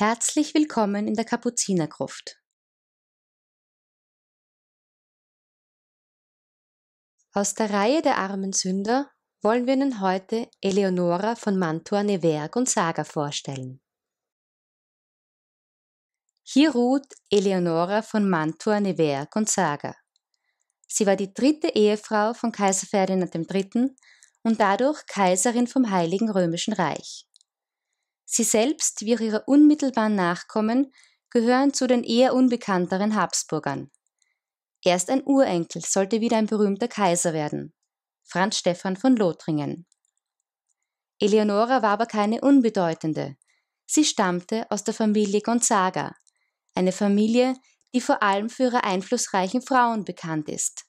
Herzlich willkommen in der Kapuzinergruft. Aus der Reihe der armen Sünder wollen wir Ihnen heute Eleonora von Mantua Neverg und Saga vorstellen. Hier ruht Eleonora von Mantua Neverg und Saga. Sie war die dritte Ehefrau von Kaiser Ferdinand III. und dadurch Kaiserin vom Heiligen Römischen Reich. Sie selbst wie auch ihre unmittelbaren Nachkommen gehören zu den eher unbekannteren Habsburgern. Erst ein Urenkel sollte wieder ein berühmter Kaiser werden, Franz Stephan von Lothringen. Eleonora war aber keine unbedeutende. Sie stammte aus der Familie Gonzaga, eine Familie, die vor allem für ihre einflussreichen Frauen bekannt ist.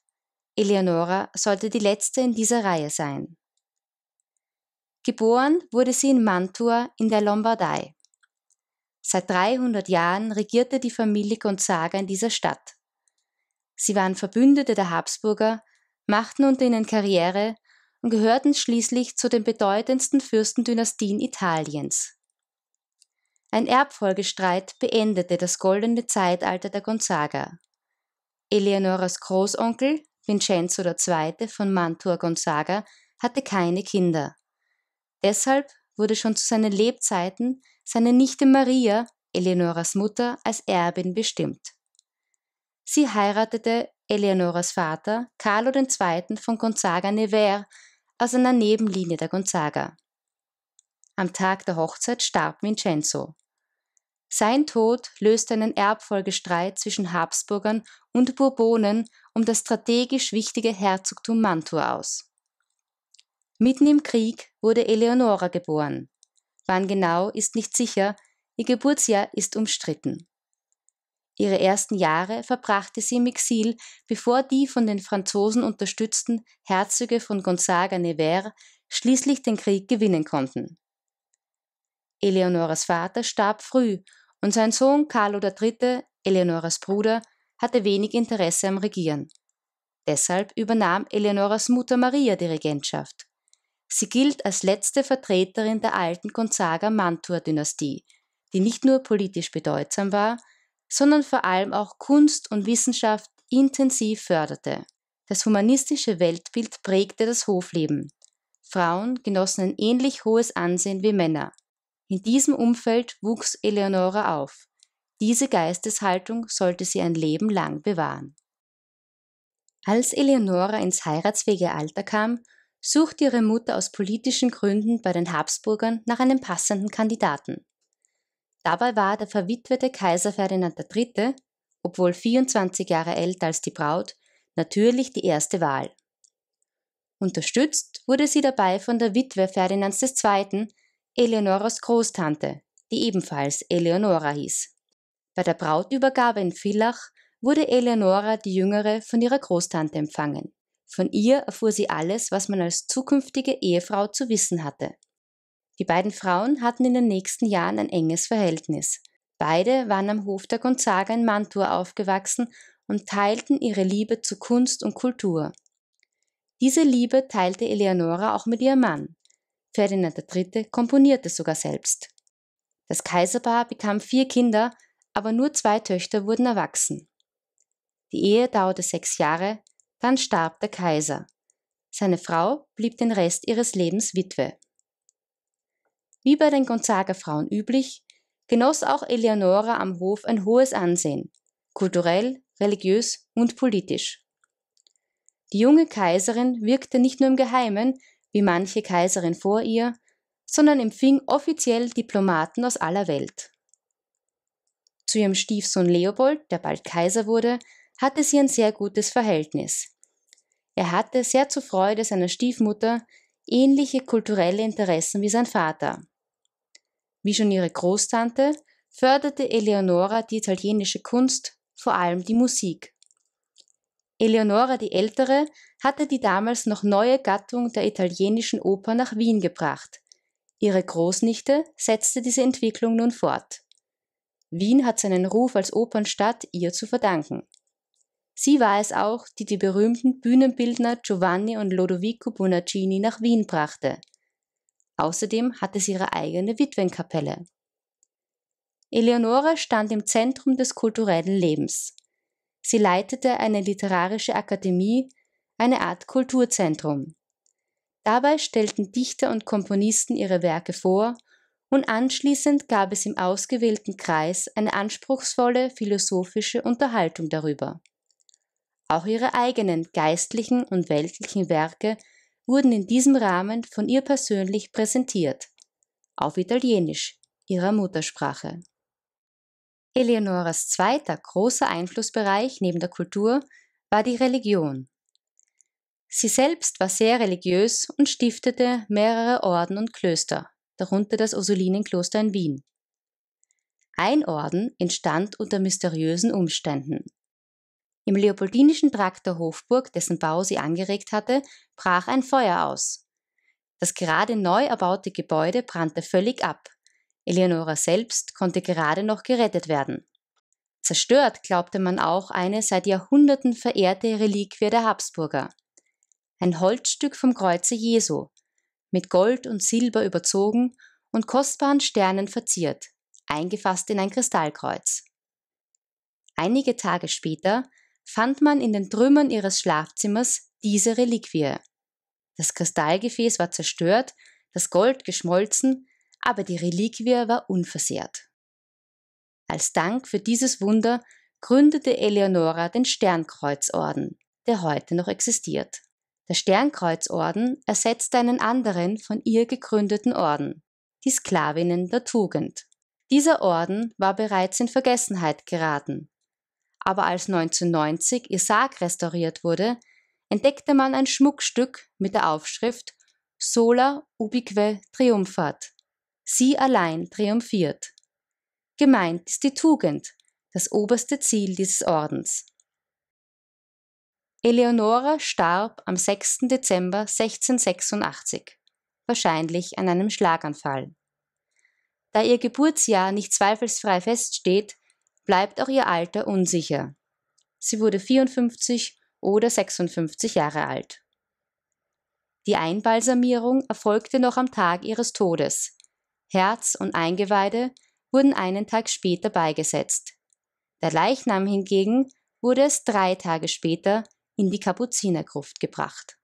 Eleonora sollte die letzte in dieser Reihe sein. Geboren wurde sie in Mantua in der Lombardei. Seit 300 Jahren regierte die Familie Gonzaga in dieser Stadt. Sie waren Verbündete der Habsburger, machten unter ihnen Karriere und gehörten schließlich zu den bedeutendsten Fürstendynastien Italiens. Ein Erbfolgestreit beendete das goldene Zeitalter der Gonzaga. Eleonoras Großonkel, Vincenzo II. von Mantua Gonzaga, hatte keine Kinder. Deshalb wurde schon zu seinen Lebzeiten seine Nichte Maria, Eleonoras Mutter, als Erbin bestimmt. Sie heiratete Eleonoras Vater, Carlo II. von Gonzaga Nevers, aus einer Nebenlinie der Gonzaga. Am Tag der Hochzeit starb Vincenzo. Sein Tod löste einen Erbfolgestreit zwischen Habsburgern und Bourbonen um das strategisch wichtige Herzogtum Mantua aus. Mitten im Krieg wurde Eleonora geboren. Wann genau ist nicht sicher, ihr Geburtsjahr ist umstritten. Ihre ersten Jahre verbrachte sie im Exil, bevor die von den Franzosen unterstützten Herzöge von Gonzaga Nevers schließlich den Krieg gewinnen konnten. Eleonoras Vater starb früh und sein Sohn Carlo III., Eleonoras Bruder, hatte wenig Interesse am Regieren. Deshalb übernahm Eleonoras Mutter Maria die Regentschaft. Sie gilt als letzte Vertreterin der alten Gonzaga-Mantua-Dynastie, die nicht nur politisch bedeutsam war, sondern vor allem auch Kunst und Wissenschaft intensiv förderte. Das humanistische Weltbild prägte das Hofleben. Frauen genossen ein ähnlich hohes Ansehen wie Männer. In diesem Umfeld wuchs Eleonora auf. Diese Geisteshaltung sollte sie ein Leben lang bewahren. Als Eleonora ins heiratsfähige Alter kam, suchte ihre Mutter aus politischen Gründen bei den Habsburgern nach einem passenden Kandidaten. Dabei war der verwitwete Kaiser Ferdinand III., obwohl 24 Jahre älter als die Braut, natürlich die erste Wahl. Unterstützt wurde sie dabei von der Witwe Ferdinands II., Eleonoras Großtante, die ebenfalls Eleonora hieß. Bei der Brautübergabe in Villach wurde Eleonora die Jüngere von ihrer Großtante empfangen. Von ihr erfuhr sie alles, was man als zukünftige Ehefrau zu wissen hatte. Die beiden Frauen hatten in den nächsten Jahren ein enges Verhältnis. Beide waren am Hof der Gonzaga in Mantua aufgewachsen und teilten ihre Liebe zu Kunst und Kultur. Diese Liebe teilte Eleonora auch mit ihrem Mann. Ferdinand III. komponierte sogar selbst. Das Kaiserpaar bekam vier Kinder, aber nur zwei Töchter wurden erwachsen. Die Ehe dauerte sechs Jahre dann starb der Kaiser. Seine Frau blieb den Rest ihres Lebens Witwe. Wie bei den Gonzaga-Frauen üblich, genoss auch Eleonora am Hof ein hohes Ansehen, kulturell, religiös und politisch. Die junge Kaiserin wirkte nicht nur im Geheimen, wie manche Kaiserin vor ihr, sondern empfing offiziell Diplomaten aus aller Welt. Zu ihrem Stiefsohn Leopold, der bald Kaiser wurde, hatte sie ein sehr gutes Verhältnis. Er hatte sehr zur Freude seiner Stiefmutter ähnliche kulturelle Interessen wie sein Vater. Wie schon ihre Großtante förderte Eleonora die italienische Kunst, vor allem die Musik. Eleonora die Ältere hatte die damals noch neue Gattung der italienischen Oper nach Wien gebracht. Ihre Großnichte setzte diese Entwicklung nun fort. Wien hat seinen Ruf als Opernstadt ihr zu verdanken. Sie war es auch, die die berühmten Bühnenbildner Giovanni und Lodovico Bonaccini nach Wien brachte. Außerdem hatte sie ihre eigene Witwenkapelle. Eleonora stand im Zentrum des kulturellen Lebens. Sie leitete eine literarische Akademie, eine Art Kulturzentrum. Dabei stellten Dichter und Komponisten ihre Werke vor und anschließend gab es im ausgewählten Kreis eine anspruchsvolle philosophische Unterhaltung darüber. Auch ihre eigenen geistlichen und weltlichen Werke wurden in diesem Rahmen von ihr persönlich präsentiert, auf Italienisch, ihrer Muttersprache. Eleonoras zweiter großer Einflussbereich neben der Kultur war die Religion. Sie selbst war sehr religiös und stiftete mehrere Orden und Klöster, darunter das Ursulinenkloster in Wien. Ein Orden entstand unter mysteriösen Umständen. Im leopoldinischen Trakt der Hofburg, dessen Bau sie angeregt hatte, brach ein Feuer aus. Das gerade neu erbaute Gebäude brannte völlig ab. Eleonora selbst konnte gerade noch gerettet werden. Zerstört glaubte man auch eine seit Jahrhunderten verehrte Reliquie der Habsburger. Ein Holzstück vom Kreuze Jesu, mit Gold und Silber überzogen und kostbaren Sternen verziert, eingefasst in ein Kristallkreuz. Einige Tage später fand man in den Trümmern ihres Schlafzimmers diese Reliquie. Das Kristallgefäß war zerstört, das Gold geschmolzen, aber die Reliquie war unversehrt. Als Dank für dieses Wunder gründete Eleonora den Sternkreuzorden, der heute noch existiert. Der Sternkreuzorden ersetzte einen anderen von ihr gegründeten Orden, die Sklavinnen der Tugend. Dieser Orden war bereits in Vergessenheit geraten, aber als 1990 ihr Sarg restauriert wurde, entdeckte man ein Schmuckstück mit der Aufschrift Sola ubique triumphat. Sie allein triumphiert. Gemeint ist die Tugend, das oberste Ziel dieses Ordens. Eleonora starb am 6. Dezember 1686, wahrscheinlich an einem Schlaganfall. Da ihr Geburtsjahr nicht zweifelsfrei feststeht, bleibt auch ihr Alter unsicher. Sie wurde 54 oder 56 Jahre alt. Die Einbalsamierung erfolgte noch am Tag ihres Todes. Herz und Eingeweide wurden einen Tag später beigesetzt. Der Leichnam hingegen wurde es drei Tage später in die Kapuzinergruft gebracht.